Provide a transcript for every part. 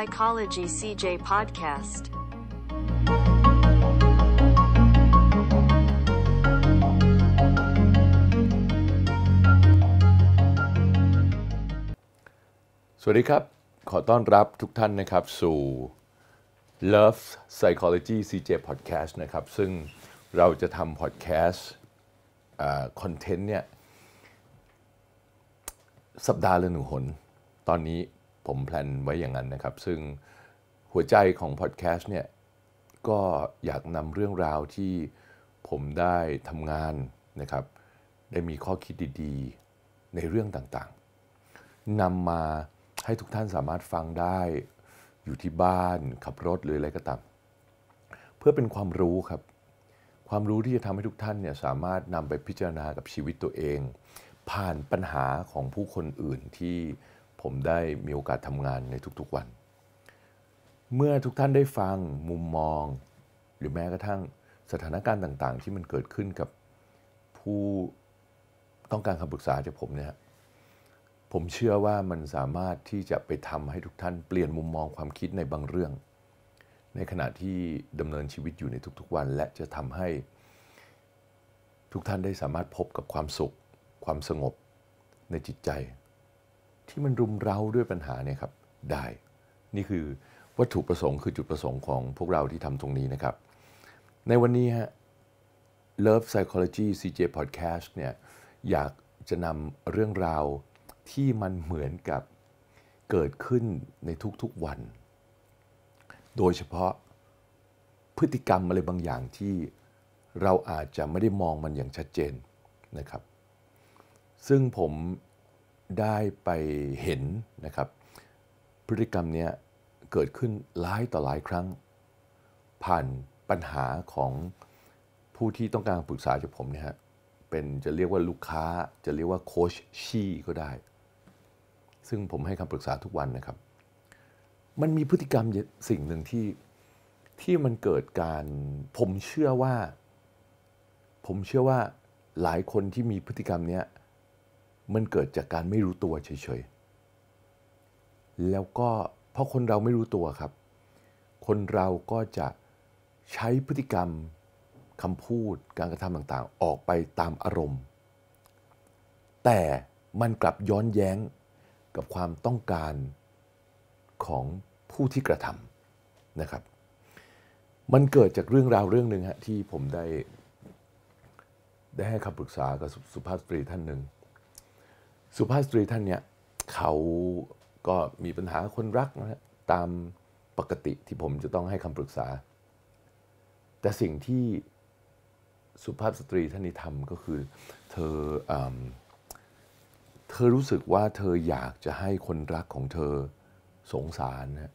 Psychology CJ Podcast สวัสดีครับ ขอต้อนรับทุกท่านนะครับสู่ Love Psychology CJ Podcast นะครับ ซึ่งเราจะทำพอดแคสต์คอนเทนต์เนี่ย สัปดาห์ละหนึ่งหนตอนนี้ผมแพลนไว้อย่างนั้นนะครับ ซึ่งหัวใจของพอดแคสต์เนี่ย ก็อยากนำเรื่องราวที่ผมได้ทำงานนะครับ ได้มีข้อคิดดีๆในเรื่องต่างๆนำมาให้ทุกท่านสามารถฟังได้อยู่ที่บ้านขับรถหรืออะไรก็ตามเพื่อเป็นความรู้ครับความรู้ที่จะทำให้ทุกท่านเนี่ยสามารถนำไปพิจารณากับชีวิตตัวเอง ผ่านปัญหาของผู้คนอื่นที่ผมได้มีโอกาสทำงานในทุกๆวัน เมื่อทุกท่านได้ฟังมุมมอง หรือแม้กระทั่งสถานการณ์ต่างๆ ที่มันเกิดขึ้นกับผู้ต้องการคำปรึกษาจากผมเนี่ย ผมเชื่อว่ามันสามารถที่จะไปทำให้ทุกท่านเปลี่ยนมุมมองความคิดในบางเรื่อง ในขณะที่ดำเนินชีวิตอยู่ในทุกๆวัน และจะทำให้ ทุกท่านได้สามารถพบกับความสุข ความสงบในจิตใจที่มันรุมเร้าด้วยปัญหาเนี่ยครับได้ นี่คือวัตถุประสงค์คือจุดประสงค์ของพวกเราที่ทำตรงนี้นะครับ ในวันนี้ฮะ Love Psychology CJ Podcast เนี่ย อยากจะนำเรื่องราวที่มันเหมือนกับเกิดขึ้นในทุกๆ วัน โดยเฉพาะพฤติกรรมอะไรบางอย่างที่เราอาจจะไม่ได้มองมันอย่างชัดเจนนะครับ ซึ่งผมได้ไปเห็นนะครับ พฤติกรรมเนี้ยเกิดขึ้นหลายต่อหลายครั้งผ่านปัญหาของผู้ที่ต้องการปรึกษาจากผมเนี่ยฮะเป็นจะเรียกว่าลูกค้า จะเรียกว่าโคชชี่ก็ได้ ซึ่งผมให้คำปรึกษาทุกวันนะครับ มันมีพฤติกรรมสิ่งหนึ่งที่ที่มันเกิดการผมเชื่อว่า ผมเชื่อว่าหลายคนที่มีพฤติกรรมเนี้ยมันเกิดจากการไม่รู้ตัวเฉยๆ แล้วก็เพราะคนเราไม่รู้ตัวครับ คนเราก็จะใช้พฤติกรรมคำพูดการกระทำต่างๆ ออกไปตามอารมณ์ แต่มันกลับย้อนแย้งกับความต้องการของผู้ที่กระทำนะครับ มันเกิดจากเรื่องราวเรื่องหนึ่งฮะที่ผมได้ ได้ให้คำปรึกษากับสุภาพสตรีท่านหนึ่งสุภาพสตรีท่านเนี่ยเขาก็มีปัญหาคนรักนะตามปกติที่ผมจะต้องให้คำปรึกษา แต่สิ่งที่สุภาพสตรีท่านนี้ทำก็คือเธอเเธอรู้สึกว่าเธออยากจะให้คนรักของเธอสงสารนะ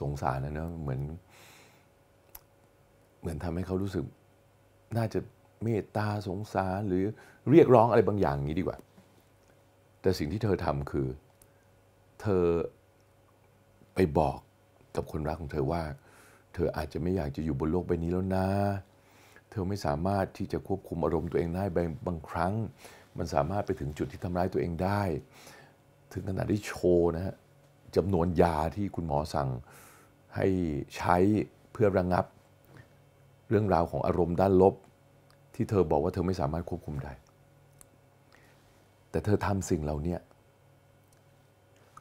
สงสารนะเนะเหมือน เหมือนทำให้เขารู้สึก น่าจะเมตตาสงสารหรือเรียกร้องอะไรบางอย่างนี้ดีกว่าแต่สิ่งที่เธอทำคือเธอไปบอกกับคนรักของเธอว่า เธออาจจะไม่อยากจะอยู่บนโลกใบนี้แล้วนะเธอไม่สามารถที่จะควบคุมอารมณ์ตัวเองได้บางครั้ง มันสามารถไปถึงจุดที่ทำร้ายตัวเองได้ ถึงขนาดที่โชว์นะฮะจำนวนยาที่คุณหมอสั่งให้ใช้เพื่อระงงับเรื่องราวของอารมณ์ด้านลบที่เธอบอกว่าเธอไม่สามารถควบคุมได้แต่เธอทำสิ่งเหล่านี้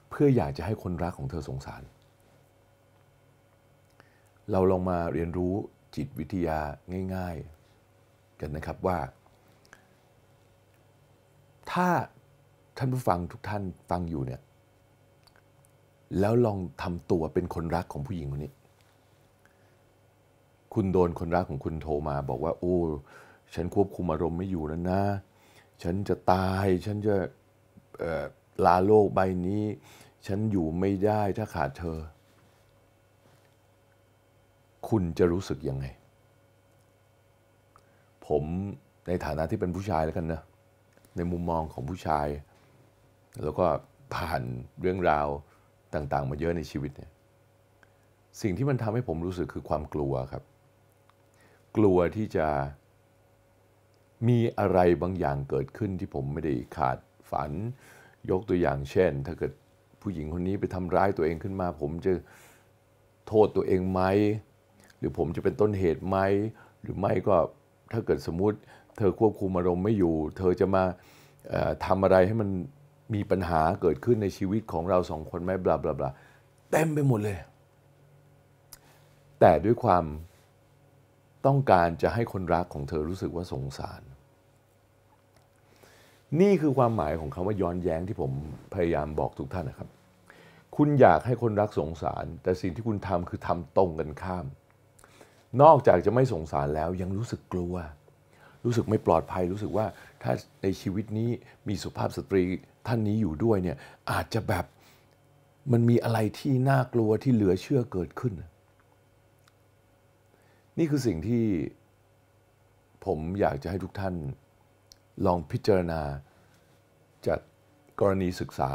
เพื่ออยากจะให้คนรักของเธอสงสาร เราลองมาเรียนรู้จิตวิทยาง่ายๆ กันนะครับว่า ถ้าท่านผู้ฟังทุกท่านฟังอยู่เนี่ย แล้วลองทำตัวเป็นคนรักของผู้หญิงคนนี้ คุณโดนคนรักของคุณโทรมาบอกว่าโอ้ฉันควบคุมอารมณ์ไม่อยู่แล้วนะฉันจะตาย ฉันจะลาโลกใบนี้ ฉันอยู่ไม่ได้ถ้าขาดเธอ คุณจะรู้สึกยังไง ผมในฐานะที่เป็นผู้ชายแล้วกันนะ ในมุมมองของผู้ชาย แล้วก็ผ่านเรื่องราวต่าง ๆ มาเยอะในชีวิตเนี่ย สิ่งที่มันทำให้ผมรู้สึกคือความกลัวครับ กลัวที่จะมีอะไรบางอย่างเกิดขึ้นที่ผมไม่ได้ขาดฝัน ยกตัวอย่างเช่น ถ้าเกิดผู้หญิงคนนี้ไปทำร้ายตัวเองขึ้นมา ผมจะโทษตัวเองไหม หรือผมจะเป็นต้นเหตุไหมหรือไม่ก็ถ้าเกิดสมมติ เธอควบคุมอารมณ์ไม่อยู่ เธอจะมาทำอะไรให้มันมีปัญหาเกิดขึ้นในชีวิตของเราสองคนไหมบลาบลาบลาเต็มไปหมดเลย แต่ด้วยความต้องการจะให้คนรักของเธอรู้สึกว่าสงสารนี่คือความหมายของคำว่าย้อนแย้งที่ผมพยายามบอกทุกท่านนะครับ คุณอยากให้คนรักสงสาร แต่สิ่งที่คุณทำคือทำตรงกันข้าม นอกจากจะไม่สงสารแล้วยังรู้สึกกลัว รู้สึกไม่ปลอดภัยรู้สึกว่าถ้าในชีวิตนี้มีสุภาพสตรีท่านนี้อยู่ด้วยเนี่ยอาจจะแบบมันมีอะไรที่น่ากลัวที่เหลือเชื่อเกิดขึ้น นี่คือสิ่งที่ผมอยากจะให้ทุกท่านลองพิจารณาจากกรณีศึกษา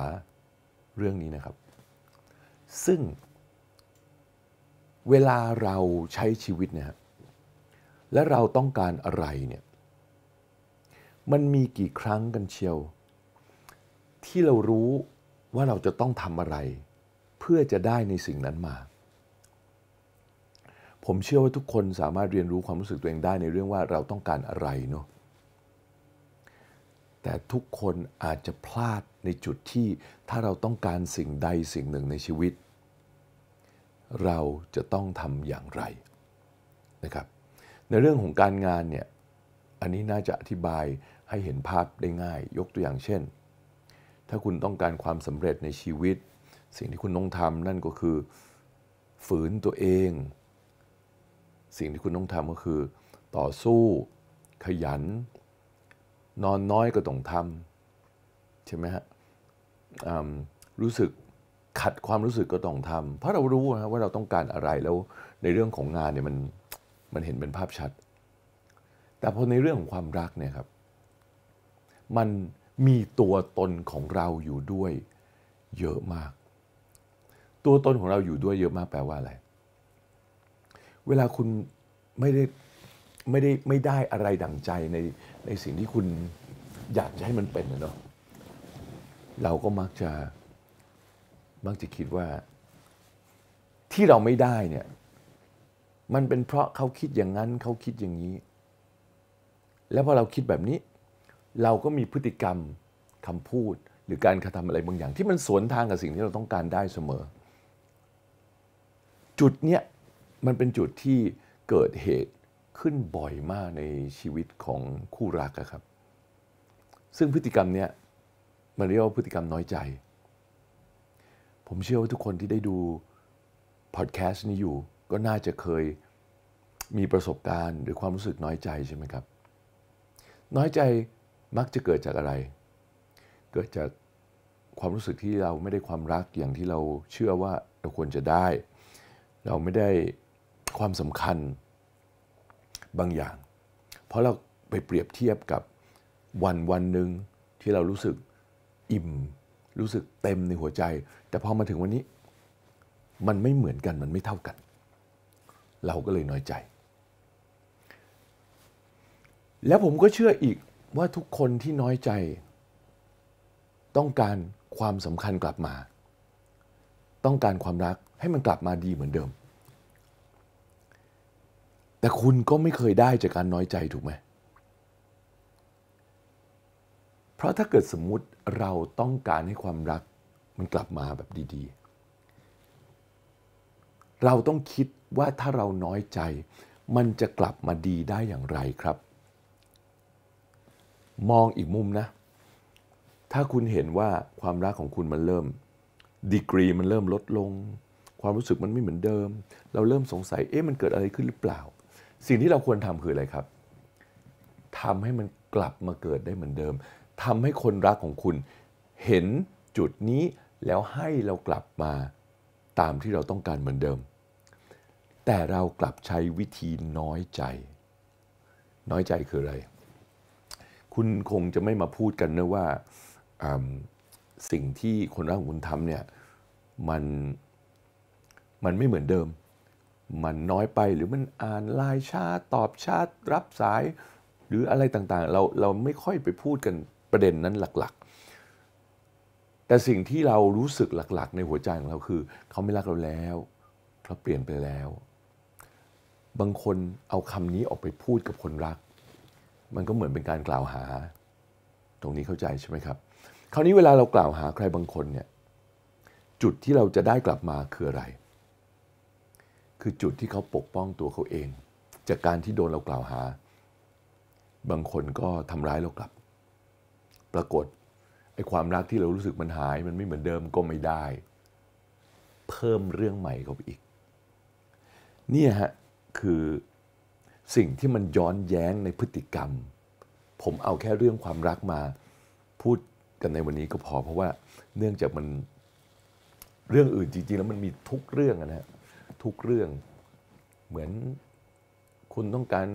เรื่องนี้นะครับ ซึ่งเวลาเราใช้ชีวิตเนี่ยและเราต้องการอะไรเนี่ย มันมีกี่ครั้งกันเชียว ที่เรารู้ว่าเราจะต้องทำอะไร เพื่อจะได้ในสิ่งนั้นมาผมเชื่อว่าทุกคนสามารถเรียนรู้ความรู้สึกตัวเองได้ในเรื่องว่าเราต้องการอะไรเนาะแต่ทุกคนอาจจะพลาดในจุดที่ถ้าเราต้องการสิ่งใดสิ่งหนึ่งในชีวิต เราจะต้องทำอย่างไรนะครับในเรื่องของการงานเนี่ยอันนี้น่าจะอธิบายให้เห็นภาพได้ง่าย ยกตัวอย่างเช่น ถ้าคุณต้องการความสำเร็จในชีวิต สิ่งที่คุณต้องทำนั่นก็คือฝืนตัวเอง สิ่งที่คุณต้องทำก็คือ ต่อสู้ ขยันนอนน้อยก็ต้องทำใช่ไหมฮะรู้สึกขัดความรู้สึกก็ต้องทำเพราะเรารู้นะว่าเราต้องการอะไรแล้วในเรื่องของงานเนี่ยมันมันเห็นเป็นภาพชัด แต่พอในเรื่องของความรักเนี่ยครับ มันมีตัวตนของเราอยู่ด้วย เยอะมาก ตัวตนของเราอยู่ด้วยเยอะมากแปลว่าอะไรเวลาคุณไม่ได้ไม่ได้ไม่ได้อะไรดั่งใจในในสิ่งที่คุณอยากจะให้มันเป็นนะเนาะเราก็มักจะ มักจะคิดว่าที่เราไม่ได้เนี่ยมันเป็นเพราะเขาคิดอย่างนั้นเขาคิดอย่างนี้ แล้วพอเราคิดแบบนี้ เราก็มีพฤติกรรมคำพูด หรือการกระทำอะไรบางอย่าง ที่มันสวนทางกับสิ่งที่เราต้องการได้เสมอ จุดเนี้ยมันเป็นจุดที่เกิดเหตุขึ้นบ่อยมากในชีวิตของคู่รักครับ ซึ่งพฤติกรรมเนี้ยมันเรียกว่าพฤติกรรมน้อยใจ ผมเชื่อว่าทุกคนที่ได้ดูพอดแคสต์นี้อยู่ ก็น่าจะเคยมีประสบการณ์ หรือความรู้สึกน้อยใจใช่ไหมครับน้อยใจมักจะเกิดจากอะไรเกิดจาก ความรู้สึกที่เราไม่ได้ความรักอย่างที่เราเชื่อว่าเราควรจะได้ เราไม่ได้ความสำคัญบางอย่างเพราะเราไปเปรียบเทียบกับวันวันหนึ่งที่เรารู้สึกอิ่ม รู้สึกเต็มในหัวใจ แต่พอมาถึงวันนี้ มันไม่เหมือนกันมันไม่เท่ากัน เราก็เลยน้อยใจ แล้วผมก็เชื่ออีกว่าทุกคนที่น้อยใจ ต้องการความสำคัญกลับมา ต้องการความรักให้มันกลับมาดีเหมือนเดิมแต่คุณก็ไม่เคยได้จากการน้อยใจถูกไหมเพราะถ้าเกิดสมมุติเราต้องการให้ความรักมันกลับมาแบบดีๆ เราต้องคิดว่าถ้าเราน้อยใจ มันจะกลับมาดีได้อย่างไรครับ มองอีกมุมนะ ถ้าคุณเห็นว่าความรักของคุณมันเริ่มดีกรีมันเริ่มลดลง ความรู้สึกมันไม่เหมือนเดิม เราเริ่มสงสัย เอ๊ะ มันเกิดอะไรขึ้นหรือเปล่าสิ่งที่เราควรทำคืออะไรครับ ทำให้มันกลับมาเกิดได้เหมือนเดิม ทำให้คนรักของคุณ เห็นจุดนี้แล้วให้เรากลับมาตามที่เราต้องการเหมือนเดิม แต่เรากลับใช้วิธีน้อยใจ น้อยใจคืออะไร คุณคงจะไม่มาพูดกันนะว่าสิ่งที่คนรักของคุณทำเนี่ยมันมันไม่เหมือนเดิมมันน้อยไปหรือมันอ่านไลายช้าตอบช้ารับสาย หรืออะไรต่างๆเราเราไม่ค่อยไปพูดกันประเด็นนั้นหลักๆ แต่สิ่งที่เรารู้สึกหลักๆในหัวใจของเราคือ เขาไม่รักเราแล้วเขาเปลี่ยนไปแล้ว บางคนเอาคำนี้ออกไปพูดกับคนรัก มันก็เหมือนเป็นการกล่าวหา ตรงนี้เข้าใจใช่ไหมครับ คราวนี้เวลาเรากล่าวหาใครบางคนเนี่ยจุดที่เราจะได้กลับมาคืออะไรคือจุดที่เขาปกป้องตัวเขาเอง จากการที่โดนเรากล่าวหา บางคนก็ทำร้ายเรากลับ ปรากฏไอ้ความรักที่เรารู้สึกมันหาย มันไม่เหมือนเดิมก็ไม่ได้ เพิ่มเรื่องใหม่เข้าไปอีกเนี่ยฮะคือสิ่งที่มันย้อนแย้งในพฤติกรรม ผมเอาแค่เรื่องความรักมาพูดกันในวันนี้ก็พอ เพราะว่าเนื่องจากมันเรื่องอื่นจริง ๆ แล้วมันมีทุกเรื่องนะฮะทุกเรื่องเหมือนคุณต้องการ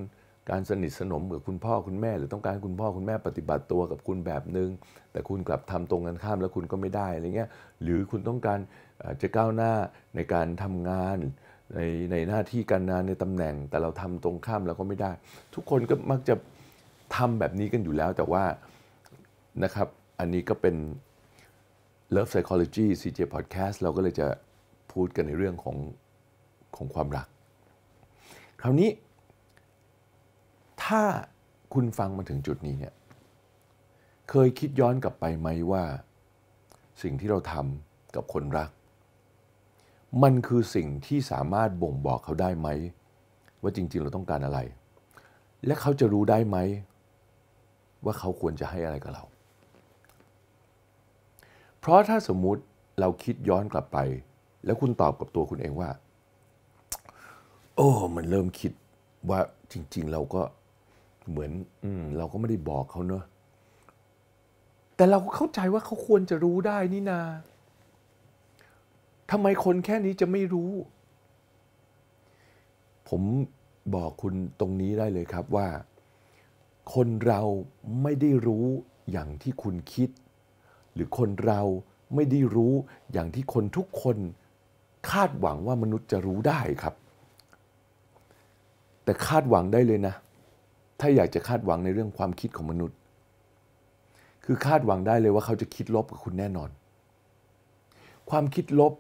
การสนิทสนมกับคุณพ่อคุณแม่ หรือต้องการคุณพ่อคุณแม่ปฏิบัติตัวกับคุณแบบหนึง แต่คุณกลับทำตรงกันข้ามแล้วคุณก็ไม่ได้อะไรเงี้ยหรือคุณต้องการจะก้าวหน้าในการทำงานในในหน้าที่การงานในตำแหน่ง แต่เราทำตรงข้ามเราก็ไม่ได้ ทุกคนก็มักจะทำแบบนี้กันอยู่แล้วแต่ว่านะครับอันนี้ก็เป็น Love Psychology CJ Podcast เราก็เลยจะพูดกันในเรื่องของของความรัก คราวนี้ ถ้าคุณฟังมาถึงจุดนี้เนี่ยเคยคิดย้อนกลับไปไหมว่า สิ่งที่เราทำกับคนรัก มันคือสิ่งที่สามารถบ่งบอกเขาได้ไหม ว่าจริง ๆ เราต้องการอะไร และเขาจะรู้ได้ไหม ว่าเขาควรจะให้อะไรกับเรา เพราะถ้าสมมุติเราคิดย้อนกลับไป แล้วคุณตอบกับตัวคุณเองว่าโอ้มันเริ่มคิดว่าจริงๆ เราก็เหมือน อืมเราก็ไม่ได้บอกเขาเนอะแต่เราเข้าใจว่าเขาควรจะรู้ได้ นี่นาทำไมคนแค่นี้จะไม่รู้ ผมบอกคุณตรงนี้ได้เลยครับ ว่า คนเราไม่ได้รู้อย่างที่คุณคิด หรือคนเราไม่ได้รู้อย่างที่คนทุกคนคาดหวังว่ามนุษย์จะรู้ได้ครับแต่คาดหวังได้เลยนะ ถ้าอยากจะคาดหวังในเรื่องความคิดของมนุษย์ คือคาดหวังได้เลยว่าเขาจะคิดลบกับคุณแน่นอน ความคิดลบ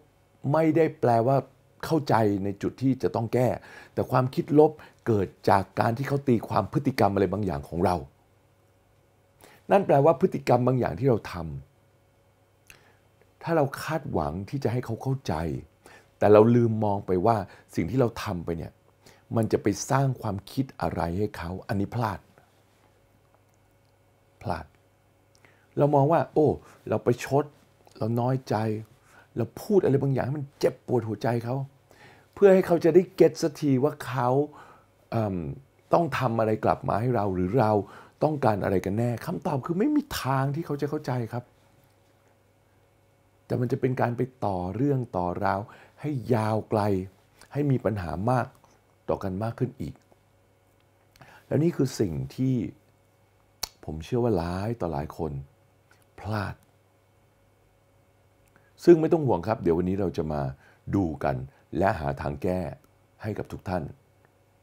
ไม่ได้แปลว่าเข้าใจในจุดที่จะต้องแก้ แต่ความคิดลบเกิดจากการที่เขาตีความพฤติกรรมอะไรบางอย่างของเรา นั่นแปลว่าพฤติกรรมบางอย่างที่เราทำ ถ้าเราคาดหวังที่จะให้เขาเข้าใจ แต่เราลืมมองไปว่า สิ่งที่เราทำไปเนี่ยมันจะไปสร้างความคิดอะไรให้เขา อันนี้พลาด พลาด เรามองว่า โอ้ เราไปชด เราน้อยใจ เราพูดอะไรบางอย่างให้มันเจ็บปวดหัวใจเขา เพื่อให้เขาจะได้เก็ตสักทีว่าเขาเต้องทำอะไรกลับมาให้เรา หรือเราต้องการอะไรกันแน่คำตอบคือไม่มีทางที่เขาจะเข้าใจครับ แต่มันจะเป็นการไปต่อเรื่องต่อราวให้ยาวไกล ให้มีปัญหามากต่อกันมากขึ้นอีก แล้วนี่คือสิ่งที่ผมเชื่อว่าหลายต่อหลายคน พลาด ซึ่งไม่ต้องห่วงครับ เดี๋ยววันนี้เราจะมาดูกัน และหาทางแก้ให้กับทุกท่าน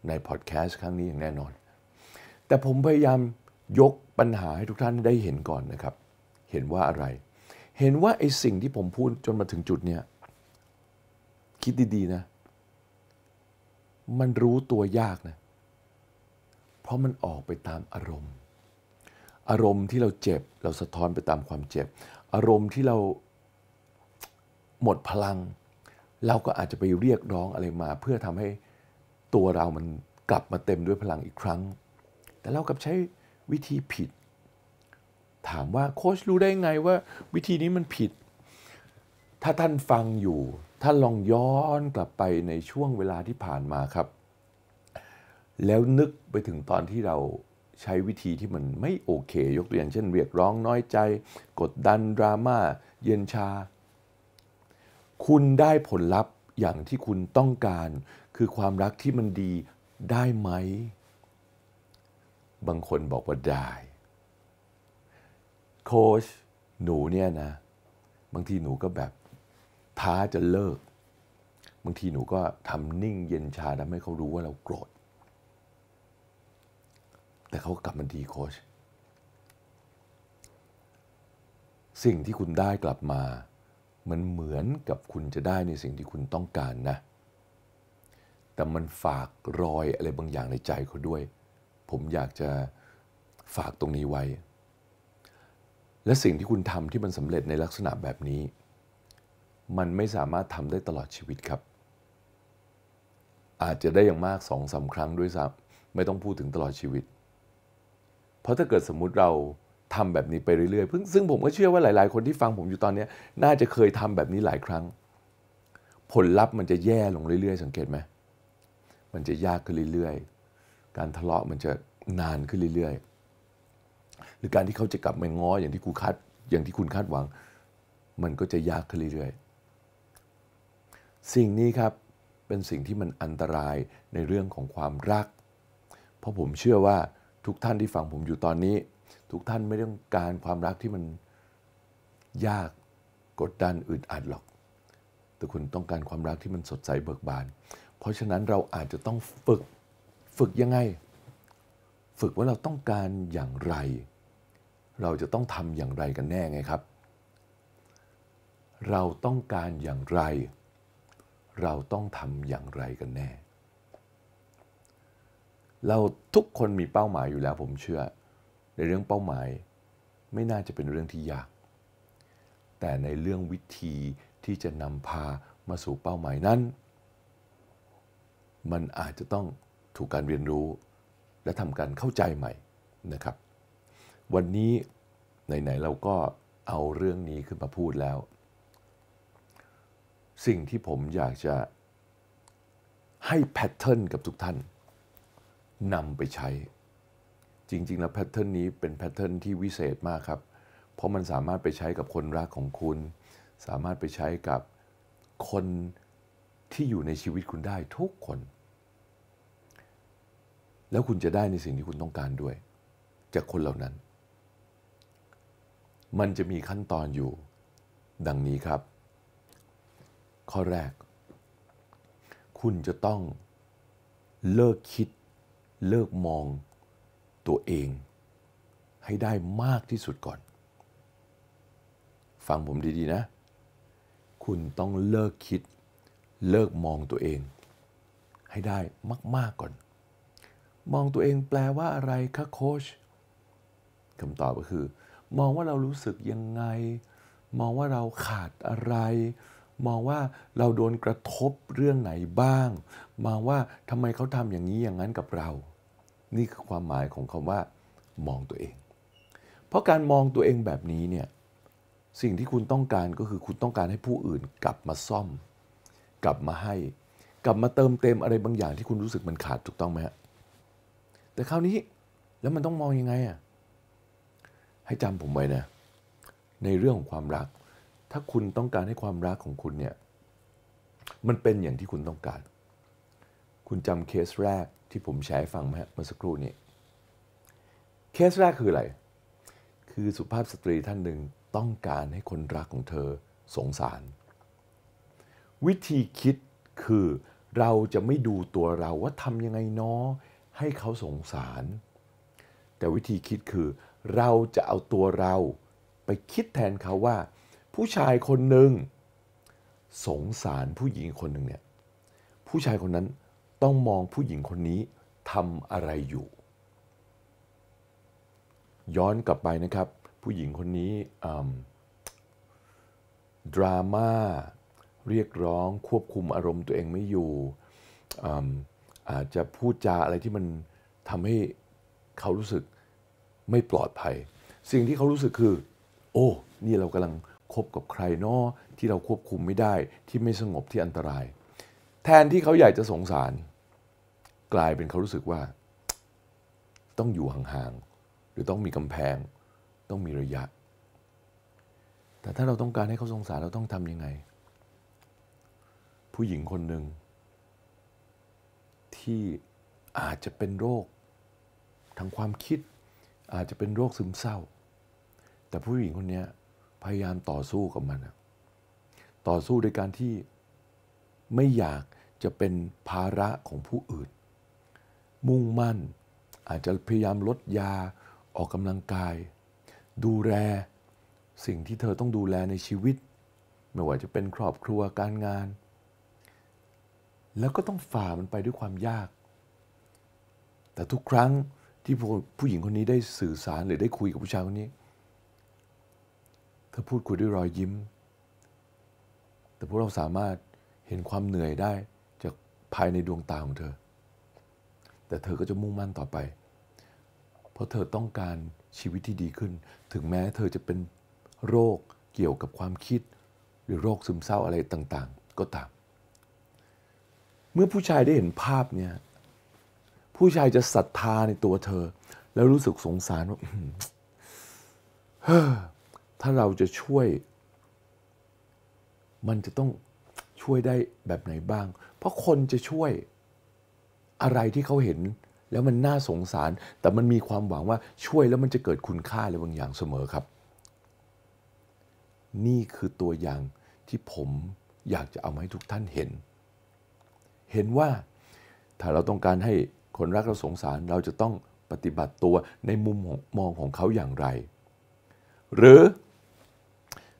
ในพอดแคสต์ครั้งนี้อย่างแน่นอน แต่ผมพยายามยกปัญหาให้ทุกท่านได้เห็นก่อนนะครับ เห็นว่าอะไร เห็นว่าไอ้สิ่งที่ผมพูดจนมาถึงจุดเนี้ยคิดดีๆนะมันรู้ตัวยากนะ เพราะมันออกไปตามอารมณ์ อารมณ์ที่เราเจ็บ เราสะท้อนไปตามความเจ็บ อารมณ์ที่เราหมดพลัง เราก็อาจจะไปเรียกร้องอะไรมา เพื่อทำให้ตัวเรามันกลับมาเต็มด้วยพลังอีกครั้ง แต่เรากับใช้วิธีผิด ถามว่าโค้ชรู้ได้ไงว่าวิธีนี้มันผิด ถ้าท่านฟังอยู่ถ้าลองย้อนกลับไปในช่วงเวลาที่ผ่านมาครับ แล้วนึกไปถึงตอนที่เราใช้วิธีที่มันไม่โอเค ยกตัวอย่างเช่นเรียกร้องน้อยใจ กดดันดราม่า เย็นชา คุณได้ผลลัพธ์อย่างที่คุณต้องการ คือความรักที่มันดีได้ไหม บางคนบอกว่าได้ โค้ชหนูเนี่ยนะ บางทีหนูก็แบบท้าจะเลิกบางทีหนูก็ทำนิ่งเย็นชาทำให้เขารู้ว่าเราโกรธแต่เขากลับมาดีโคชสิ่งที่คุณได้กลับมา มันเหมือนกับคุณจะได้ในสิ่งที่คุณต้องการนะ แต่มันฝากรอยอะไรบางอย่างในใจเขาด้วย ผมอยากจะฝากตรงนี้ไว้ และสิ่งที่คุณทำที่มันสำเร็จในลักษณะแบบนี้มันไม่สามารถทำได้ตลอดชีวิตครับ อาจจะได้อย่างมากสองสาครั้งด้วยซ้ำไม่ต้องพูดถึงตลอดชีวิต เพราะถ้าเกิดสมมติเราทำแบบนี้ไปเรื่อยๆซึ่งผมก็เชื่อว่าหลายๆคนที่ฟังผมอยู่ตอนนี้น่าจะเคยทำแบบนี้หลายครั้ง ผลลัพธ์มันจะแย่ลงเรื่อยๆ สังเกตไหมมันจะยากขึ้นเรื่อยๆ การทะเลาะมันจะนานขึ้นเรื่อยๆ หรือการที่เขาจะกลับมาง้ออย่างที่คุณคาดอย่างที่คุณคาดหวัง มันก็จะยากขึ้นเรื่อยๆสิ่งนี้ครับเป็นสิ่งที่มันอันตรายในเรื่องของความรัก เพราะผมเชื่อว่าทุกท่านที่ฟังผมอยู่ตอนนี้ ทุกท่านไม่ต้องการความรักที่มันยากกดดันอึดอัดหรอกแต่คุณต้องการความรักที่มันสดใสเบิกบาน เพราะฉะนั้นเราอาจจะต้องฝึกฝึกยังไงฝึกว่าเราต้องการอย่างไร เราจะต้องทำอย่างไรกันแน่ไงครับ เราต้องการอย่างไรเราต้องทำอย่างไรกันแน่ เราทุกคนมีเป้าหมายอยู่แล้วผมเชื่อ ในเรื่องเป้าหมายไม่น่าจะเป็นเรื่องที่ยาก แต่ในเรื่องวิธีที่จะนำพามาสู่เป้าหมายนั้น มันอาจจะต้องถูกการเรียนรู้ และทำการเข้าใจใหม่นะครับ วันนี้ไหนๆเราก็เอาเรื่องนี้ขึ้นมาพูดแล้วสิ่งที่ผมอยากจะให้แพทเทิร์นกับทุกท่านนำไปใช้ จริง ๆ แล้วแพทเทิร์นนี้เป็นแพทเทิร์นที่วิเศษมากครับ เพราะมันสามารถไปใช้กับคนรักของคุณ สามารถไปใช้กับคนที่อยู่ในชีวิตคุณได้ทุกคน แล้วคุณจะได้ในสิ่งที่คุณต้องการด้วย จากคนเหล่านั้น มันจะมีขั้นตอนอยู่ดังนี้ครับข้อแรก คุณจะต้องเลิกคิด เลิกมองตัวเอง ให้ได้มากที่สุดก่อน ฟังผมดีๆนะ คุณต้องเลิกคิด เลิกมองตัวเอง ให้ได้มากๆก่อน มองตัวเองแปลว่าอะไรคะโค้ชคำตอบก็คือ มองว่าเรารู้สึกยังไง มองว่าเราขาดอะไรมองว่าเราโดนกระทบเรื่องไหนบ้างมองว่าทำไมเขาทำอย่างนี้อย่างนั้นกับเรา นี่คือความหมายของคำว่า มองตัวเอง เพราะการมองตัวเองแบบนี้เนี่ย สิ่งที่คุณต้องการก็คือคุณต้องการให้ผู้อื่นกลับมาซ่อม กลับมาให้ กลับมาเติมเต็มอะไรบางอย่างที่คุณรู้สึกมันขาดถูกต้องไหมฮะ แต่คราวนี้แล้วมันต้องมองยังไงอ่ะ ให้จำผมไว้นะ ในเรื่องของความรักถ้าคุณต้องการให้ความรักของคุณเนี่ยมันเป็นอย่างที่คุณต้องการ คุณจำเคสแรกที่ผมแชร์้ฟังไหมเมื่อสักครู่นี้เคสแรกคืออะไร คือสุภาพสตรีท่านหนึ่งต้องการให้คนรักของเธอสงสาร วิธีคิดคือ เราจะไม่ดูตัวเราว่าทำยังไงเนาะให้เขาสงสาร แต่วิธีคิดคือ เราจะเอาตัวเราไปคิดแทนเขาว่าผู้ชายคนหนึ่งสงสารผู้หญิงคนหนึ่งเนี่ยผู้ชายคนนั้นต้องมองผู้หญิงคนนี้ทำอะไรอยู่ ย้อนกลับไปนะครับผู้หญิงคนนี้ดราม่าเรียกร้องควบคุมอารมณ์ ตัวเองไม่อยู่อาจจะพูดจาอะไรที่มันทำให้เขารู้สึกไม่ปลอดภัย สิ่งที่เขารู้สึกคือ โอ้นี่เรากำลังคบกับใครนอที่เราควบคุมไม่ได้ ที่ไม่สงบที่อันตราย แทนที่เขาอยากจะสงสาร กลายเป็นเขารู้สึกว่า ต้องอยู่ห่างๆ หรือต้องมีกำแพง ต้องมีระยะ แต่ถ้าเราต้องการให้เขาสงสารเราต้องทำยังไง ผู้หญิงคนหนึ่งที่อาจจะเป็นโรค ทางความคิดอาจจะเป็นโรคซึมเศร้า แต่ผู้หญิงคนนี้พยายามต่อสู้กับมันต่อสู้โดยการที่ไม่อยากจะเป็นภาระของผู้อื่น มุ่งมั่นอาจจะพยายามลดยาออกกำลังกาย ดูแลสิ่งที่เธอต้องดูแลในชีวิต ไม่ว่าจะเป็นครอบครัวการงาน แล้วก็ต้องฝ่ามันไปด้วยความยาก แต่ทุกครั้งที่ผู้หญิงคนนี้ได้สื่อสารหรือได้คุยกับผู้ชายคนนี้ถ้าพูดคุยด้วยรอยยิ้ม แต่พวกเราสามารถเห็นความเหนื่อยได้จากภายในดวงตาของเธอ แต่เธอก็จะมุ่งมั่นต่อไป เพราะเธอต้องการชีวิตที่ดีขึ้น ถึงแม้เธอจะเป็นโรคเกี่ยวกับความคิด หรือโรคซึมเศร้าอะไรต่าง ๆ ก็ตาม เมื่อผู้ชายได้เห็นภาพเนี่ย ผู้ชายจะศรัทธาในตัวเธอ แล้วรู้สึกสงสารว่าถ้าเราจะช่วยมันจะต้องช่วยได้แบบไหนบ้าง เพราะคนจะช่วยอะไรที่เขาเห็น แล้วมันน่าสงสาร แต่มันมีความหวังว่าช่วยแล้วมันจะเกิดคุณค่าอะไรบางอย่างเสมอครับ นี่คือตัวอย่างที่ผมอยากจะเอามาให้ทุกท่านเห็น เห็นว่าถ้าเราต้องการให้คนรักเราสงสารเราจะต้องปฏิบัติตัวในมุมมองของเขาอย่างไร หรือ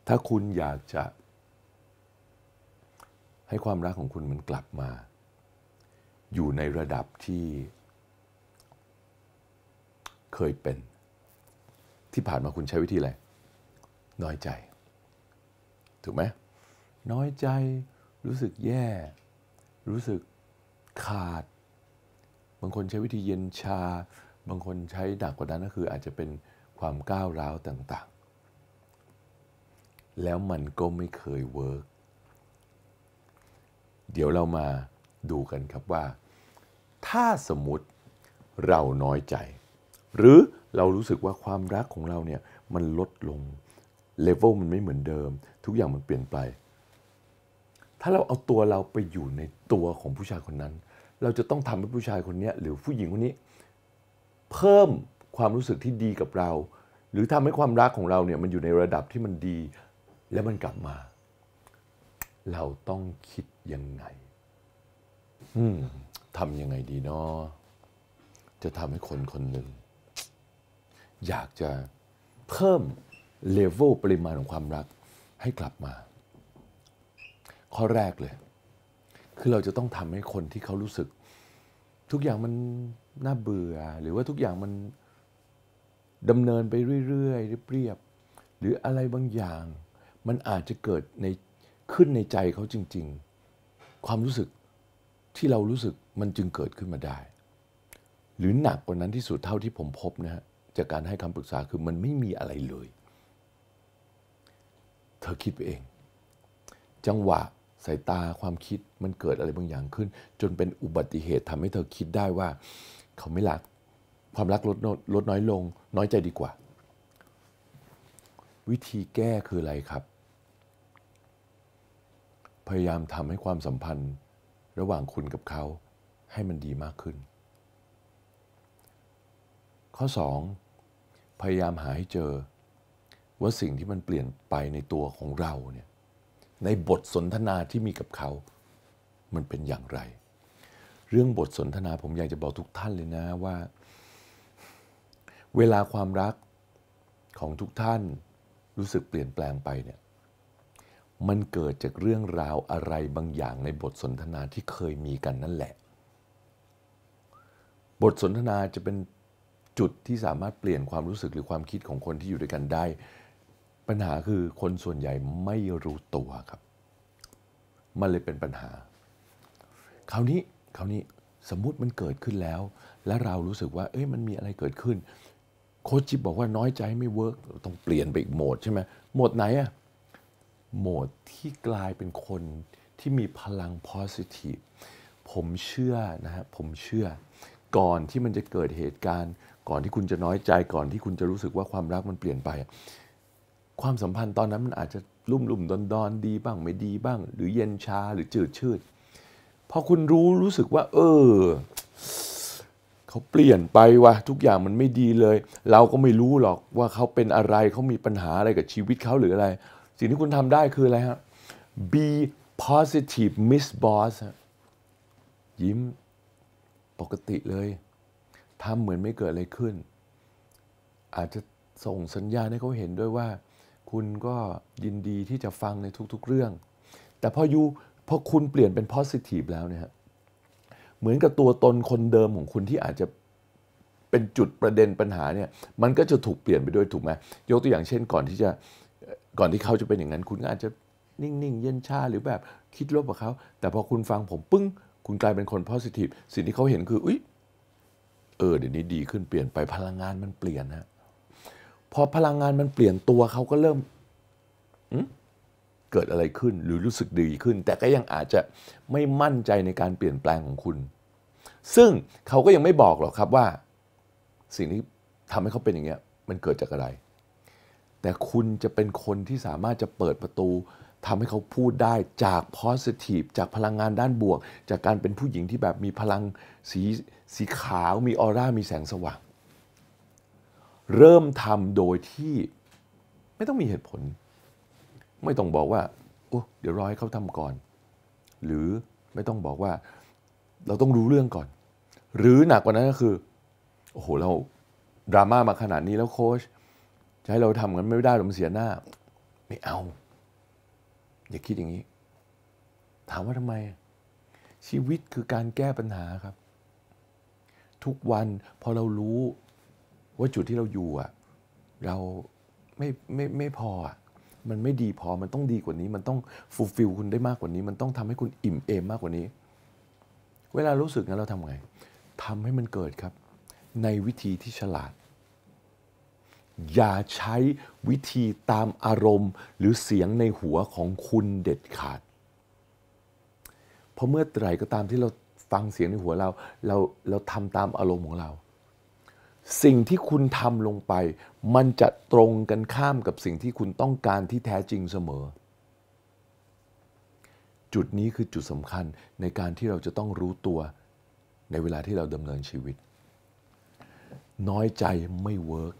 ถ้าคุณอยากจะให้ความรักของคุณมันกลับมา อยู่ในระดับที่เคยเป็น ที่ผ่านมาคุณใช้วิธีอะไรน้อยใจ ถูกไหม น้อยใจรู้สึกแย่ รู้สึกขาด บางคนใช้วิธีเย็นชา บางคนใช้หนักกว่านั้นก็คือ อาจจะเป็นความก้าวร้าวต่างแล้วมันก็ไม่เคยเวิร์ก เดี๋ยวเรามาดูกันครับว่า ถ้าสมมติเราน้อยใจ หรือเรารู้สึกว่าความรักของเราเนี่ยมันลดลงเลเวลมันไม่เหมือนเดิม ทุกอย่างมันเปลี่ยนไป ถ้าเราเอาตัวเราไปอยู่ในตัวของผู้ชายคนนั้น เราจะต้องทำให้ผู้ชายคนนี้ หรือผู้หญิงคนนี้ เพิ่มความรู้สึกที่ดีกับเรา หรือทำให้ความรักของเราเนี่ยมันอยู่ในระดับที่มันดีแล้วมันกลับมา เราต้องคิดยังไงอืมทำยังไงดีเนาะจะทำให้คนคนหนึ่งอยากจะเพิ่มเลเวลปริมาณของความรัก ให้กลับมา ข้อแรกเลย คือเราจะต้องทำให้คนที่เขารู้สึก ทุกอย่างมันน่าเบื่อ หรือว่าทุกอย่างมันดำเนินไปเรื่อย ๆ เรียบ ๆ หรืออะไรบางอย่างมันอาจจะเกิดในขึ้นในใจเขาจริงๆ ความรู้สึกที่เรารู้สึกมันจึงเกิดขึ้นมาได้ หรือหนักกว่านั้นที่สุดเท่าที่ผมพบนะฮะจากการให้คำปรึกษาคือมันไม่มีอะไรเลย เธอคิดไปเอง จังหวะสายตาความคิดมันเกิดอะไรบางอย่างขึ้น จนเป็นอุบัติเหตุทำให้เธอคิดได้ว่า เขาไม่รักความรักลดลดน้อยลง น้อยใจดีกว่า วิธีแก้คืออะไรครับพยายามทำให้ความสัมพันธ์ระหว่างคุณกับเขาให้มันดีมากขึ้น ข้อ 2. พยายามหาให้เจอว่าสิ่งที่มันเปลี่ยนไปในตัวของเราเนี่ยในบทสนทนาที่มีกับเขา มันเป็นอย่างไร เรื่องบทสนทนาผมอยากจะบอกทุกท่านเลยนะว่า เวลาความรักของทุกท่านรู้สึกเปลี่ยนแปลงไปเนี่ยมันเกิดจากเรื่องราวอะไรบางอย่างในบทสนทนาที่เคยมีกันนั่นแหละ บทสนทนาจะเป็นจุดที่สามารถเปลี่ยนความรู้สึกหรือความคิดของคนที่อยู่ด้วยกันได้ ปัญหาคือคนส่วนใหญ่ไม่รู้ตัวครับ มันเลยเป็นปัญหา คราวนี้ คราวนี้ สมมุติมันเกิดขึ้นแล้ว และเรารู้สึกว่า เอ้ย มันมีอะไรเกิดขึ้น โคชิบบอกว่าน้อยใจไม่เวิร์กต้องเปลี่ยนไปอีกโหมดใช่ไหมโหมดไหนอะโหมดที่กลายเป็นคนที่มีพลัง positive ผมเชื่อนะฮะ ผมเชื่อ ก่อนที่มันจะเกิดเหตุการณ์ ก่อนที่คุณจะน้อยใจ ก่อนที่คุณจะรู้สึกว่าความรักมันเปลี่ยนไป ความสัมพันธ์ตอนนั้นมันอาจจะลุ่มลุ่มดอนดอนดีบ้างไม่ดีบ้าง หรือเย็นชาหรือจืดชืดพอคุณรู้รู้สึกว่า เออเขาเปลี่ยนไปวะทุกอย่างมันไม่ดีเลย เราก็ไม่รู้หรอกว่าเขาเป็นอะไรเขามีปัญหาอะไรกับชีวิตเขาหรืออะไรสิ่งที่คุณทำได้คืออะไรฮะ be positive miss boss ยิ้มปกติเลยทำเหมือนไม่เกิดอะไรขึ้น อาจจะส่งสัญญาณให้เขาเห็นด้วยว่า คุณก็ยินดีที่จะฟังในทุกๆเรื่อง แต่พออยู่พอคุณเปลี่ยนเป็น positive แล้วเนี่ยเหมือนกับตัวตนคนเดิมของคุณที่อาจจะเป็นจุดประเด็นปัญหาเนี่ยมันก็จะถูกเปลี่ยนไปด้วยถูกไหมยกตัวอย่างเช่นก่อนที่จะก่อนที่เขาจะเป็นอย่างนั้น คุณอาจจะนิ่งๆเย็นชาหรือแบบคิดลบกับเขาแต่พอคุณฟังผมปึ้งคุณกลายเป็นคนโพสิทีฟสิ่งที่เขาเห็นคือ อุ้ยเออเดี๋ยวนี้ดีขึ้นเปลี่ยนไปพลังงานมันเปลี่ยนฮะพอพลังงานมันเปลี่ยนตัวเขาก็เริ่มเกิดอะไรขึ้นหรือรู้สึกดีขึ้น แต่ก็ยังอาจจะไม่มั่นใจในการเปลี่ยนแปลงของคุณ ซึ่งเขาก็ยังไม่บอกหรอกครับว่า สิ่งที่ทำให้เขาเป็นอย่างเงี้ย มันเกิดจากอะไรแต่คุณจะเป็นคนที่สามารถจะเปิดประตูทำให้เขาพูดได้จาก positive จากพลังงานด้านบวก จากการเป็นผู้หญิงที่แบบมีพลังสีสีขาวมีออร่ามีแสงสว่างเริ่มทำโดยที่ไม่ต้องมีเหตุผล ไม่ต้องบอกว่าโอ้เดี๋ยวรอให้เขาทำก่อน หรือไม่ต้องบอกว่าเราต้องรู้เรื่องก่อน หรือหนักกว่านั้นก็คือ โอ้โหเราดราม่ามาขนาดนี้แล้วโค้ชจะให้เราทำกันไม่ได้ผรเสียหน้า ไม่เอา อย่าคิดอย่างนี้ ถามว่าทำไม ชีวิตคือการแก้ปัญหาครับ ทุกวันพอเรารู้ว่าจุดที่เราอยู่อะเราไม่ไม่ไม่พอ มันไม่ดีพอมันต้องดีกว่านี้ มันต้องฟูลฟิลคุณได้มากกว่านี้ มันต้องทำให้คุณอิ่มเอมมากกว่านี้ เวลารู้สึกงั้นเราทำไง ทำให้มันเกิดครับ ในวิธีที่ฉลาดอย่าใช้วิธีตามอารมณ์หรือเสียงในหัวของคุณเด็ดขาด เพราะเมื่อไหร่ก็ตามที่เราฟังเสียงในหัวเรา เรา เราทำตามอารมณ์ของเรา สิ่งที่คุณทำลงไป มันจะตรงกันข้ามกับสิ่งที่คุณต้องการที่แท้จริงเสมอ จุดนี้คือจุดสำคัญในการที่เราจะต้องรู้ตัวในเวลาที่เราดำเนินชีวิต น้อยใจไม่เวิร์ก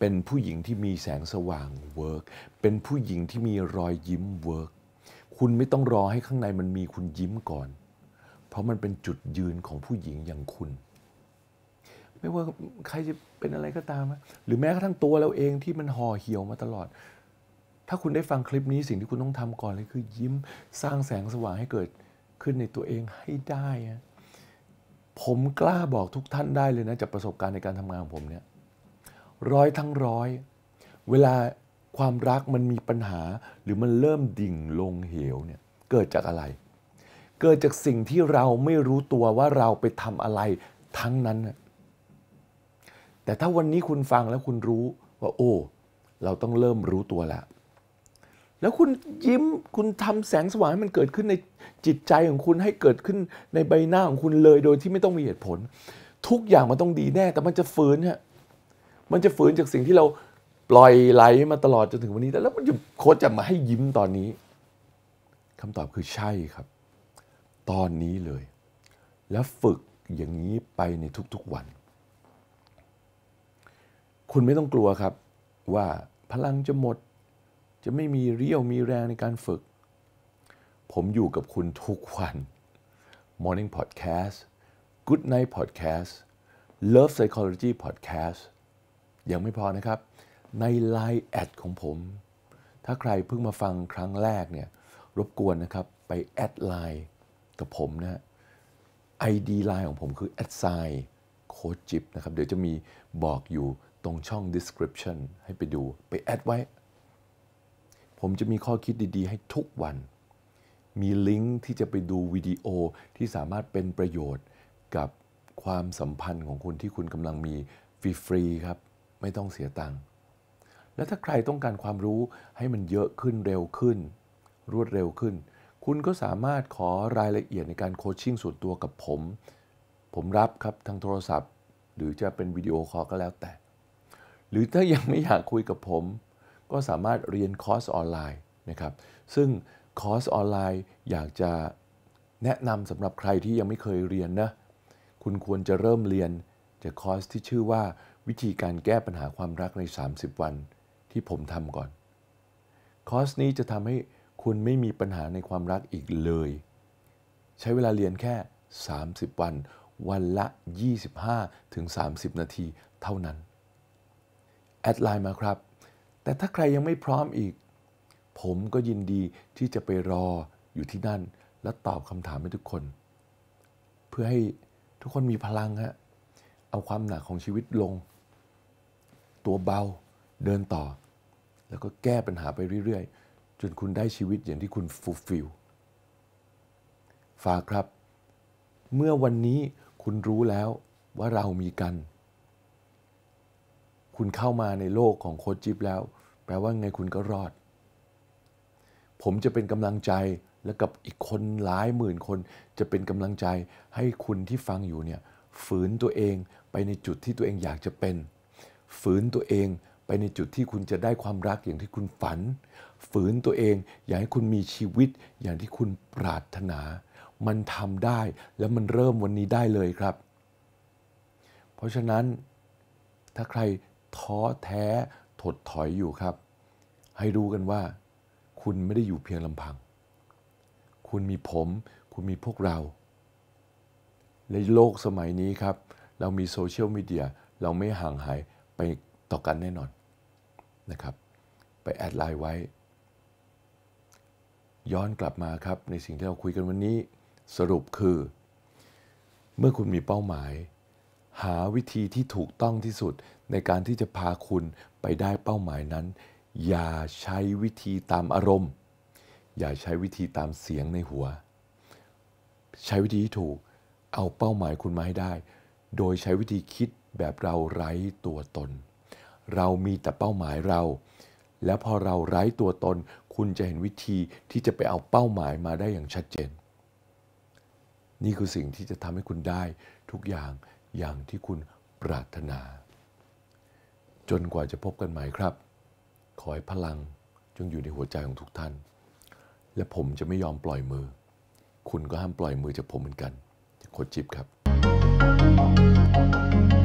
เป็นผู้หญิงที่มีแสงสว่างเวิร์ก เป็นผู้หญิงที่มีรอยยิ้มเวิร์ก คุณไม่ต้องรอให้ข้างในมันมีคุณยิ้มก่อน เพราะมันเป็นจุดยืนของผู้หญิงอย่างคุณ ไม่ว่าใครจะเป็นอะไรก็ตาม หรือแม้กระทั่งตัวเราเองที่มันห่อเหี่ยวมาตลอด ถ้าคุณได้ฟังคลิปนี้สิ่งที่คุณต้องทำก่อนเลย คือยิ้มสร้างแสงสว่างให้เกิดขึ้นในตัวเองให้ได้ ผมกล้าบอกทุกท่านได้เลยนะจากประสบการณ์ในการทำงานของผมเนี่ยร้อยทั้งร้อย เวลาความรักมันมีปัญหาหรือมันเริ่มดิ่งลงเหวเนี่ย เกิดจากอะไร เกิดจากสิ่งที่เราไม่รู้ตัวว่าเราไปทำอะไรทั้งนั้น แต่ถ้าวันนี้คุณฟังแล้วคุณรู้ว่าโอ้ เราต้องเริ่มรู้ตัวแล้วแล้วคุณยิ้มคุณทำแสงสว่างให้มันเกิดขึ้นในจิตใจของคุณให้เกิดขึ้นในใบหน้าของคุณเลยโดยที่ไม่ต้องมีเหตุผล ทุกอย่างมันต้องดีแน่ แต่มันจะฝืนฮะมันจะฝืนจากสิ่งที่เราปล่อยไหลมาตลอดจนถึงวันนี้ แล้วมันจะโค้รจะมาให้ยิ้มตอนนี้ คำตอบคือใช่ครับ ตอนนี้เลย แล้วฝึกอย่างนี้ไปในทุกๆวัน คุณไม่ต้องกลัวครับว่าพลังจะหมด จะไม่มีเรี่ยวมีแรงในการฝึก ผมอยู่กับคุณทุกวัน Morning Podcast Good Night Podcast Love Psychology Podcast ยังไม่พอนะครับใน Line แอดของผม ถ้าใครเพิ่งมาฟังครั้งแรกเนี่ยรบกวนนะครับไปแอดไลน์กับผมนะ ID ไลน์ของผมคือแอดไซโค้ดจิบนะครับ เดี๋ยวจะมีบอกอยู่ตรงช่อง description ให้ไปดูไปแอดไว้ ผมจะมีข้อคิดดีๆ ให้ทุกวัน มีลิงก์ที่จะไปดูวิดีโอที่สามารถเป็นประโยชน์กับความสัมพันธ์ของคุณที่คุณกำลังมีฟรีๆครับไม่ต้องเสียตังค์ และถ้าใครต้องการความรู้ให้มันเยอะขึ้นเร็วขึ้น รวดเร็วขึ้น คุณก็สามารถขอรายละเอียดในการโคชชิ่งส่วนตัวกับผม ผมรับครับทางโทรศัพท์ หรือจะเป็นวิดีโอคอลก็แล้วแต่ หรือถ้ายังไม่อยากคุยกับผม ก็สามารถเรียนคอร์สออนไลน์นะครับ ซึ่งคอร์สออนไลน์อยากจะแนะนำสำหรับใครที่ยังไม่เคยเรียนนะ คุณควรจะเริ่มเรียนจากคอร์สที่ชื่อว่าวิธีการแก้ปัญหาความรักใน 30 วันที่ผมทำก่อน คอร์สนี้จะทำให้คุณไม่มีปัญหาในความรักอีกเลย ใช้เวลาเรียนแค่ 30 วัน วันละ 25-30ถึงนาทีเท่านั้น แอดไลน์มาครับ แต่ถ้าใครยังไม่พร้อมอีก ผมก็ยินดีที่จะไปรออยู่ที่นั่นและตอบคำถามให้ทุกคน เพื่อให้ทุกคนมีพลังฮะเอาความหนักของชีวิตลงตัวเบาเดินต่อ แล้วก็แก้ปัญหาไปเรื่อยๆ จนคุณได้ชีวิตอย่างที่คุณฟูลฟิลฝากครับ เมื่อวันนี้คุณรู้แล้วว่าเรามีกัน คุณเข้ามาในโลกของโคจิบแล้ว แปลว่าไงคุณก็รอด ผมจะเป็นกำลังใจและกับอีกคนหลายหมื่นคน จะเป็นกำลังใจให้คุณที่ฟังอยู่เนี่ยฝืนตัวเองไปในจุดที่ตัวเองอยากจะเป็นฝืนตัวเองไปในจุดที่คุณจะได้ความรักอย่างที่คุณฝัน ฝืนตัวเอง อยากให้คุณมีชีวิตอย่างที่คุณปรารถนา มันทำได้ และมันเริ่มวันนี้ได้เลยครับ เพราะฉะนั้น ถ้าใครท้อแท้ถดถอยอยู่ครับ ให้รู้กันว่า คุณไม่ได้อยู่เพียงลำพัง คุณมีผม คุณมีพวกเรา ในโลกสมัยนี้ครับ เรามีโซเชียลมีเดีย เราไม่ห่างหายไปต่อกันแน่นอนนะครับ ไปแอดไลน์ไว้ ย้อนกลับมาครับในสิ่งที่เราคุยกันวันนี้ สรุปคือ เมื่อคุณมีเป้าหมาย หาวิธีที่ถูกต้องที่สุด ในการที่จะพาคุณไปได้เป้าหมายนั้น อย่าใช้วิธีตามอารมณ์ อย่าใช้วิธีตามเสียงในหัว ใช้วิธีที่ถูกเอาเป้าหมายคุณมาให้ได้ โดยใช้วิธีคิดแบบเราไร้ตัวตน เรามีแต่เป้าหมายเรา แล้วพอเราไร้ตัวตน คุณจะเห็นวิธีที่จะไปเอาเป้าหมายมาได้อย่างชัดเจน นี่คือสิ่งที่จะทำให้คุณได้ทุกอย่างอย่างที่คุณปรารถนา จนกว่าจะพบกันใหม่ครับ ขอให้พลังจงอยู่ในหัวใจของทุกท่าน และผมจะไม่ยอมปล่อยมือ คุณก็ห้ามปล่อยมือจากผมเหมือนกันโคจิบครับ thank you